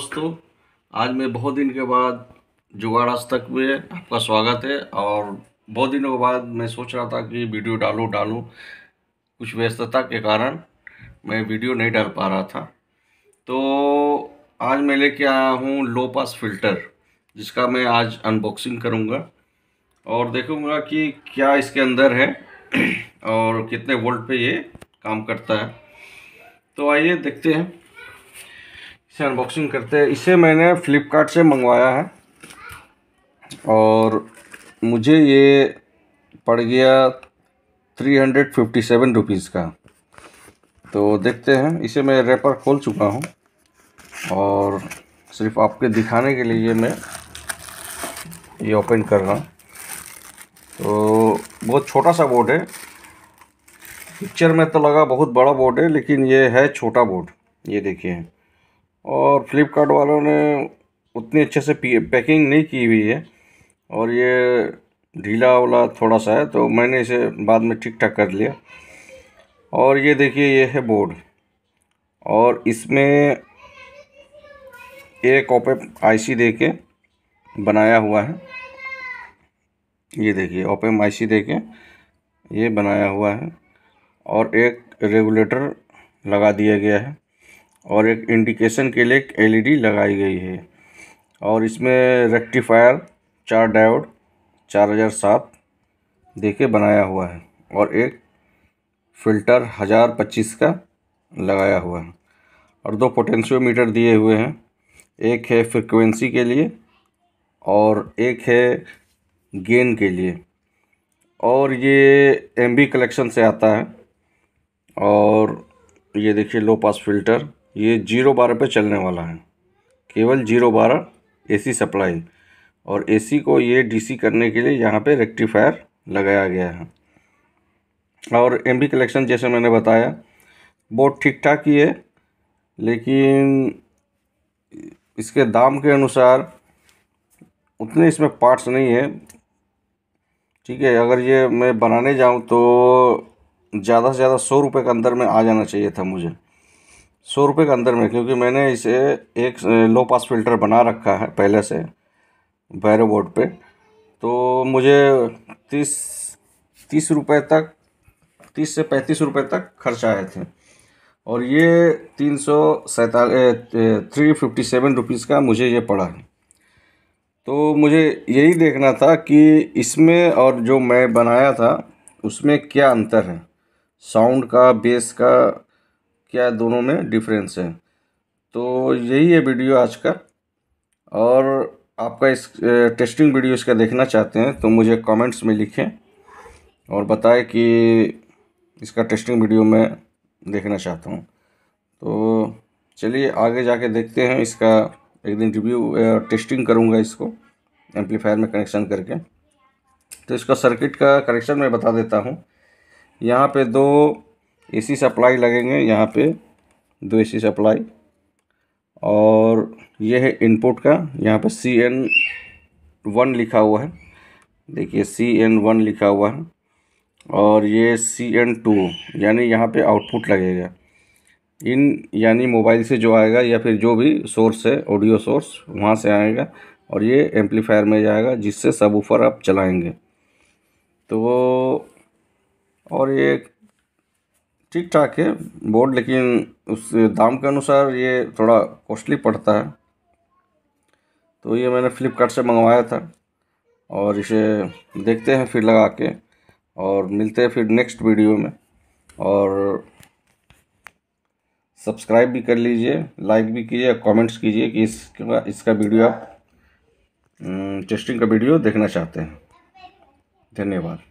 दोस्तों आज मैं बहुत दिन के बाद जुगाड़ आज तक में आपका स्वागत है और बहुत दिनों के बाद मैं सोच रहा था कि वीडियो डालूं डालूं कुछ व्यस्तता के कारण मैं वीडियो नहीं डाल पा रहा था तो आज मैं लेके आया हूँ लो पास फिल्टर जिसका मैं आज अनबॉक्सिंग करूँगा और देखूँगा कि क्या इसके अंदर है और कितने वोल्ट पे ये काम करता है तो आइए देखते हैं इसे अनबॉक्सिंग करते हैं इसे मैंने फ़्लिपकार्ट से मंगवाया है और मुझे ये पड़ गया three hundred fifty seven rupees का तो देखते हैं इसे मैं रेपर खोल चुका हूँ और सिर्फ आपके दिखाने के लिए मैं ये ओपन कर रहा हूँ तो बहुत छोटा सा बोर्ड है पिक्चर में तो लगा बहुत बड़ा बोर्ड है लेकिन ये है छोटा बोर्ड ये देखिए और फ्लिपकार्ट वालों ने उतनी अच्छे से पैकिंग नहीं की हुई है और ये ढीला वाला थोड़ा सा है तो मैंने इसे बाद में ठीक ठाक कर लिया और ये देखिए ये है बोर्ड और इसमें एक ओपेप आईसी देके बनाया हुआ है ये देखिए ओपेम आईसी देके ये बनाया हुआ है और एक रेगुलेटर लगा दिया गया है और एक इंडिकेशन के लिए एक एलईडी लगाई गई है और इसमें रेक्टिफायर चार डायोड चार हज़ार सात देखे बनाया हुआ है और एक फिल्टर हज़ार पच्चीस का लगाया हुआ है और दो पोटेंशियोमीटर दिए हुए हैं एक है फ्रिक्वेंसी के लिए और एक है गेन के लिए और ये एम कलेक्शन से आता है और ये देखिए लो पास फिल्टर ये जीरो बारह पे चलने वाला है केवल जीरो बारह एसी सप्लाई और एसी को ये डीसी करने के लिए यहाँ पे रेक्टिफायर लगाया गया है और एम कलेक्शन जैसे मैंने बताया बहुत ठीक ठाक ही है लेकिन इसके दाम के अनुसार उतने इसमें पार्ट्स नहीं है ठीक है अगर ये मैं बनाने जाऊँ तो ज़्यादा से ज़्यादा सौ रुपये के अंदर में आ जाना चाहिए था मुझे सौ रुपये के अंदर में क्योंकि मैंने इसे एक लो पास फिल्टर बना रखा है पहले से बैरो बोर्ड पे तो मुझे तीस तीस रुपये तक तीस से पैंतीस रुपये तक खर्च आए थे और ये तीन सौ सैतालीस थ्री फिफ्टी सेवन रुपीज़ का मुझे ये पड़ा है तो मुझे यही देखना था कि इसमें और जो मैं बनाया था उसमें क्या अंतर है साउंड का बेस का क्या दोनों में डिफरेंस है तो यही है वीडियो आज का और आपका इस टेस्टिंग वीडियो इसका देखना चाहते हैं तो मुझे कमेंट्स में लिखें और बताएं कि इसका टेस्टिंग वीडियो मैं देखना चाहता हूँ तो चलिए आगे जाके देखते हैं इसका एक दिन रिव्यू टेस्टिंग करूँगा इसको एम्पलीफायर में कनेक्शन करके तो इसका सर्किट का कनेक्शन मैं बता देता हूँ यहाँ पर दो एसी सप्लाई लगेंगे यहाँ पे दो एसी सप्लाई और ये है इनपुट का यहाँ पे सी एन वन लिखा हुआ है देखिए सी एन वन लिखा हुआ है और ये सी एन टू यानी यहाँ पे आउटपुट लगेगा इन यानी मोबाइल से जो आएगा या फिर जो भी सोर्स है ऑडियो सोर्स वहाँ से आएगा और ये एम्पलीफायर में जाएगा जिससे सब ऊपर आप चलाएँगे तो और ये ठीक ठाक है बोर्ड लेकिन उस दाम के अनुसार ये थोड़ा कॉस्टली पड़ता है तो ये मैंने फ्लिपकार्ट से मंगवाया था और इसे देखते हैं फिर लगा के और मिलते हैं फिर नेक्स्ट वीडियो में और सब्सक्राइब भी कर लीजिए लाइक भी कीजिए कमेंट्स कीजिए कि इसका इसका वीडियो आप हम्म, टेस्टिंग का वीडियो देखना चाहते हैं धन्यवाद